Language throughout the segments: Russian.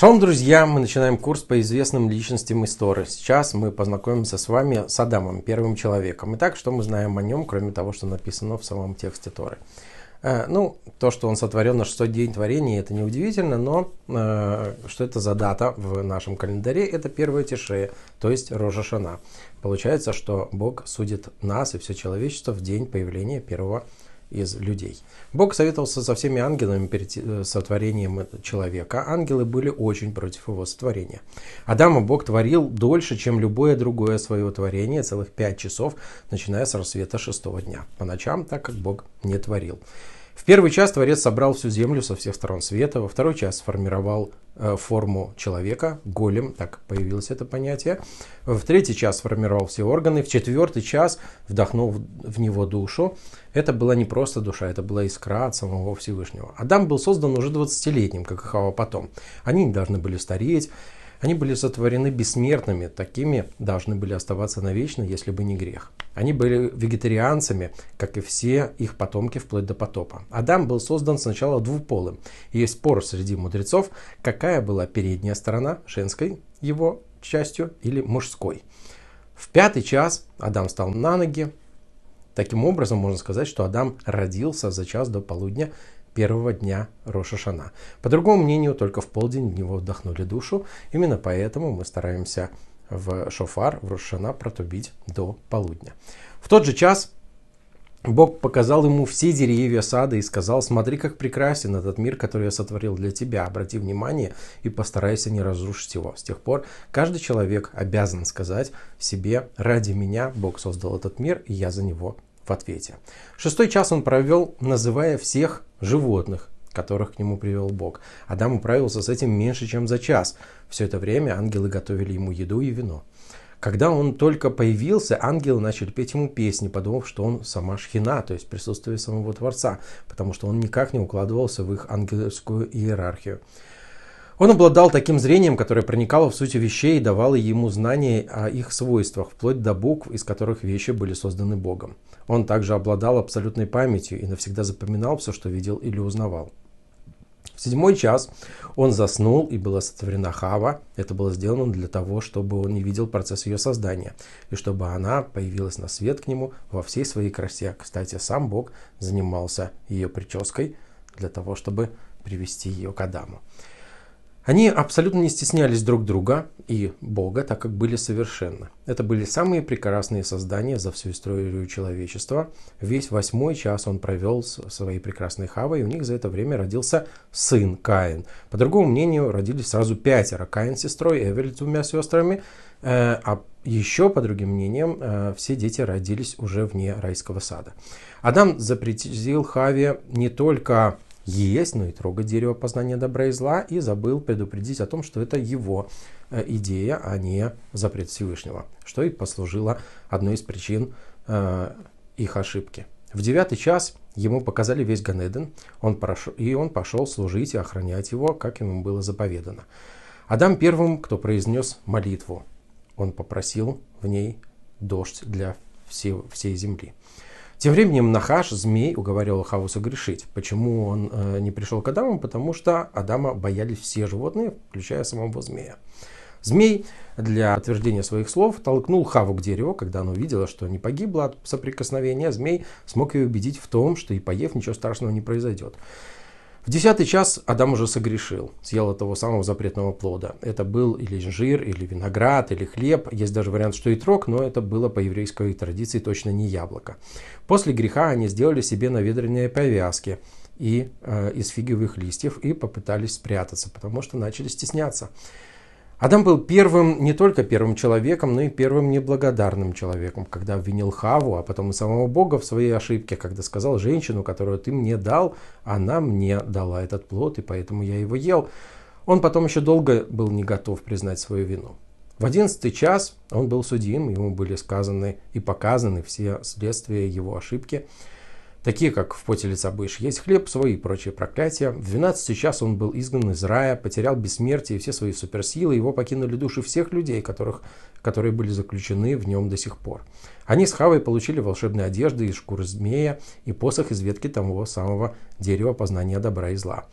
Шалом, друзья! Мы начинаем курс по известным личностям истории. Сейчас мы познакомимся с вами с Адамом, первым человеком. Итак, что мы знаем о нем, кроме того, что написано в самом тексте Торы? Э, ну, то, что он сотворен на шестой день творения, это неудивительно, но э, что это за дата в нашем календаре, это первая Тишея, то есть Рожа Шана. Получается, что Бог судит нас и все человечество в день появления первого из людей. Бог советовался со всеми ангелами перед э, сотворением э, человека. Ангелы были очень против его сотворения. Адама Бог творил дольше, чем любое другое свое творение, целых пять часов, начиная с рассвета шестого дня. По ночам, так как Бог не творил. В первый час Творец собрал всю Землю со всех сторон света, во второй час сформировал э, форму человека, голем, так появилось это понятие. В третий час сформировал все органы, в четвертый час вдохнул в него душу. Это была не просто душа, это была искра от самого Всевышнего. Адам был создан уже 20-летним, как и Хава потом. Они не должны были стареть, они были сотворены бессмертными, такими должны были оставаться навечно, если бы не грех. Они были вегетарианцами, как и все их потомки вплоть до потопа. Адам был создан сначала двуполым. И есть спор среди мудрецов, какая была передняя сторона женской его частью или мужской. В пятый час Адам встал на ноги. Таким образом, можно сказать, что Адам родился за час до полудня первого дня Рошашана. По другому мнению, только в полдень в него вдохнули душу. Именно поэтому мы стараемся в Шофар, в Рошана протрубить до полудня. В тот же час Бог показал ему все деревья сада и сказал, смотри, как прекрасен этот мир, который я сотворил для тебя, обрати внимание и постарайся не разрушить его. С тех пор каждый человек обязан сказать себе, ради меня Бог создал этот мир, и я за него в ответе. Шестой час он провел, называя всех животных, которых к нему привел Бог. Адам управился с этим меньше, чем за час. Все это время ангелы готовили ему еду и вино. Когда он только появился, ангелы начали петь ему песни, подумав, что он сама шхина, то есть присутствие самого Творца, потому что он никак не укладывался в их ангельскую иерархию. Он обладал таким зрением, которое проникало в суть вещей и давало ему знания о их свойствах, вплоть до букв, из которых вещи были созданы Богом. Он также обладал абсолютной памятью и навсегда запоминал все, что видел или узнавал. В седьмой час он заснул, и была сотворена Хава. Это было сделано для того, чтобы он не видел процесс ее создания, и чтобы она появилась на свет к нему во всей своей красе. Кстати, сам Бог занимался ее прической для того, чтобы привести ее к Адаму. Они абсолютно не стеснялись друг друга и Бога, так как были совершенны. Это были самые прекрасные создания за всю историю человечества. Весь восьмой час он провел своей прекрасной Хавой, и у них за это время родился сын Каин. По другому мнению, родились сразу пятеро. Каин с сестрой, Эвель с двумя сестрами, э, а еще, по другим мнениям, э, все дети родились уже вне райского сада. Адам запретил Хаве не только есть, но и трогать дерево познания добра и зла, и забыл предупредить о том, что это его э, идея, а не запрет Всевышнего, что и послужило одной из причин э, их ошибки. В девятый час ему показали весь Ганеден, он прошел, и он пошел служить и охранять его, как ему было заповедано. Адам первым, кто произнес молитву, он попросил в ней дождь для всей, всей земли. Тем временем Нахаш, змей, уговаривал Хаву согрешить. Почему он э, не пришел к Адаму? Потому что Адама боялись все животные, включая самого змея. Змей для подтверждения своих слов толкнул Хаву к дереву, когда она увидела, что не погибла от соприкосновения. Змей смог ее убедить в том, что и поев ничего страшного не произойдет. В десятый час Адам уже согрешил, съел того самого запретного плода. Это был или жир, или виноград, или хлеб. Есть даже вариант, что и трог, но это было по еврейской традиции точно не яблоко. После греха они сделали себе наведренные повязки и, э, из фиговых листьев и попытались спрятаться, потому что начали стесняться. Адам был первым, не только первым человеком, но и первым неблагодарным человеком, когда обвинил Хаву, а потом и самого Бога в своей ошибке, когда сказал женщину, которую ты мне дал, она мне дала этот плод, и поэтому я его ел. Он потом еще долго был не готов признать свою вину. В одиннадцатый час он был судим, ему были сказаны и показаны все следствия его ошибки такие как «в поте лица будешь есть хлеб», свои и прочие проклятия. В 12 час он был изгнан из рая, потерял бессмертие и все свои суперсилы, его покинули души всех людей, которых, которые были заключены в нем до сих пор. Они с Хавой получили волшебные одежды из шкуры змея и посох из ветки того самого дерева познания добра и зла.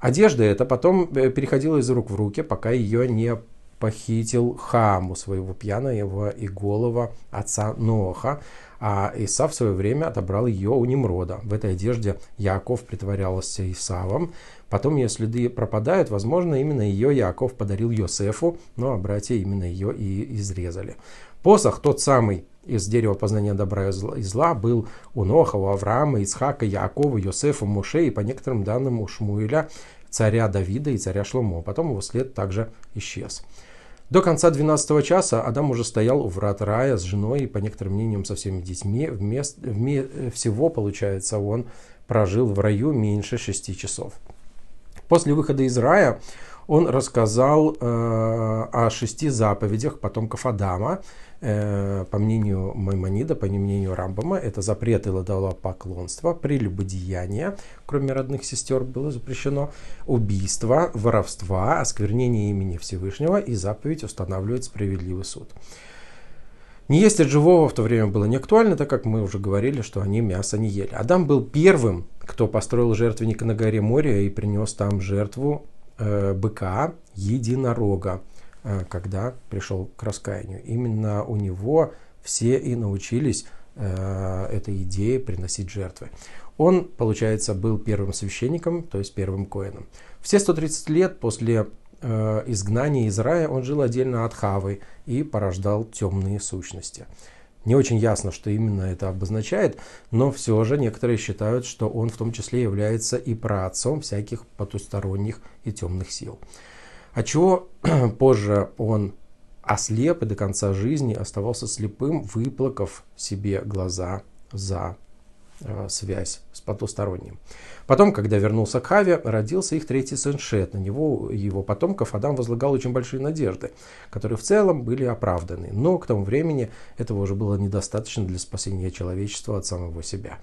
Одежда эта потом э, переходила из рук в руки, пока ее не похитил Хаму, своего пьяного и голого отца Ноха, а Иса в свое время отобрал ее у Немрода. В этой одежде Яков притворялся Исавом. Потом ее следы пропадают, возможно, именно ее Яков подарил Йосефу, ну а братья именно ее и изрезали. Посох, тот самый из дерева познания добра и зла, был у Ноха, у Авраама, Исхака, Якова, Йосефа, Муше и, по некоторым данным, у Шмуэля царя Давида и царя Шломо. А потом его след также исчез. До конца 12 часа Адам уже стоял у врат рая с женой и, по некоторым мнениям, со всеми детьми. Вместо вме, всего, получается, он прожил в раю меньше 6 часов. После выхода из рая он рассказал э, о шести заповедях потомков Адама. Э, по мнению Маймонида, по мнению Рамбама, это запреты поклонство, прелюбодеяние, кроме родных сестер, было запрещено, убийство, воровство, осквернение имени Всевышнего и заповедь устанавливает справедливый суд. Не есть от живого в то время было не актуально, так как мы уже говорили, что они мясо не ели. Адам был первым, кто построил жертвенник на горе Моря и принес там жертву Э, быка, единорога, э, когда пришел к раскаянию. Именно у него все и научились э, этой идее приносить жертвы. Он, получается, был первым священником, то есть первым коином. Все 130 лет после изгнания из рая он жил отдельно от Хавы и порождал темные сущности. Не очень ясно, что именно это обозначает, но все же некоторые считают, что он в том числе является и праотцом всяких потусторонних и темных сил. А чего позже он ослеп и до конца жизни оставался слепым, выплакав себе глаза за Э, связь с потусторонним. Потом, когда вернулся к Хаве, родился их третий сын Шет. На него его потомков Адам возлагал очень большие надежды, которые в целом были оправданы. Но к тому времени этого уже было недостаточно для спасения человечества от самого себя.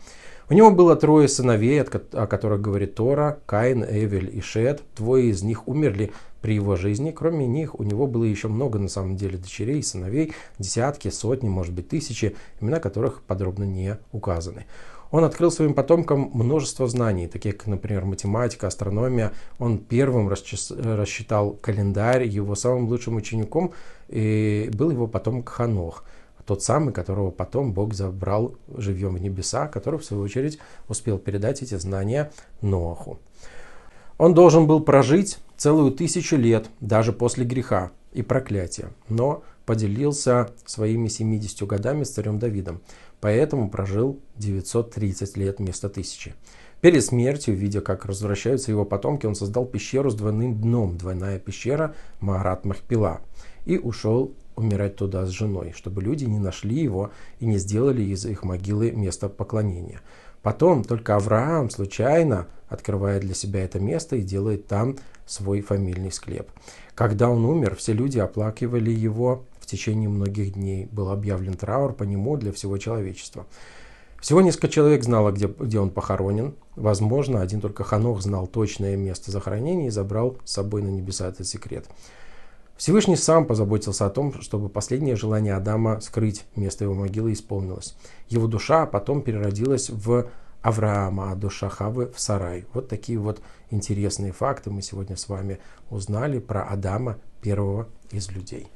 У него было трое сыновей, о которых говорит Тора, Каин, Эвель и Шет. Двое из них умерли при его жизни. Кроме них, у него было еще много на самом деле дочерей и сыновей, десятки, сотни, может быть, тысячи, имена которых подробно не указаны. Он открыл своим потомкам множество знаний, таких как, например, математика, астрономия. Он первым рассчитал календарь, его самым лучшим учеником и был его потомок Ханох, тот самый, которого потом Бог забрал живьем в небеса, который, в свою очередь, успел передать эти знания Ноаху. Он должен был прожить целую тысячу лет, даже после греха и проклятия, но поделился своими 70 годами с царем Давидом, поэтому прожил 930 лет вместо тысячи. Перед смертью, видя, как развращаются его потомки, он создал пещеру с двойным дном, двойная пещера Марат Махпила, и ушел умирать туда с женой, чтобы люди не нашли его и не сделали из их могилы место поклонения. Потом только Авраам случайно открывает для себя это место и делает там свой фамильный склеп. Когда он умер, все люди оплакивали его в течение многих дней. Был объявлен траур по нему для всего человечества. Всего несколько человек знало, где, где он похоронен. Возможно, один только Ханох знал точное место захоронения и забрал с собой на небеса этот секрет. Всевышний сам позаботился о том, чтобы последнее желание Адама скрыть место его могилы исполнилось. Его душа потом переродилась в Авраама, а душа Хавы в сарай. Вот такие вот интересные факты мы сегодня с вами узнали про Адама, первого из людей.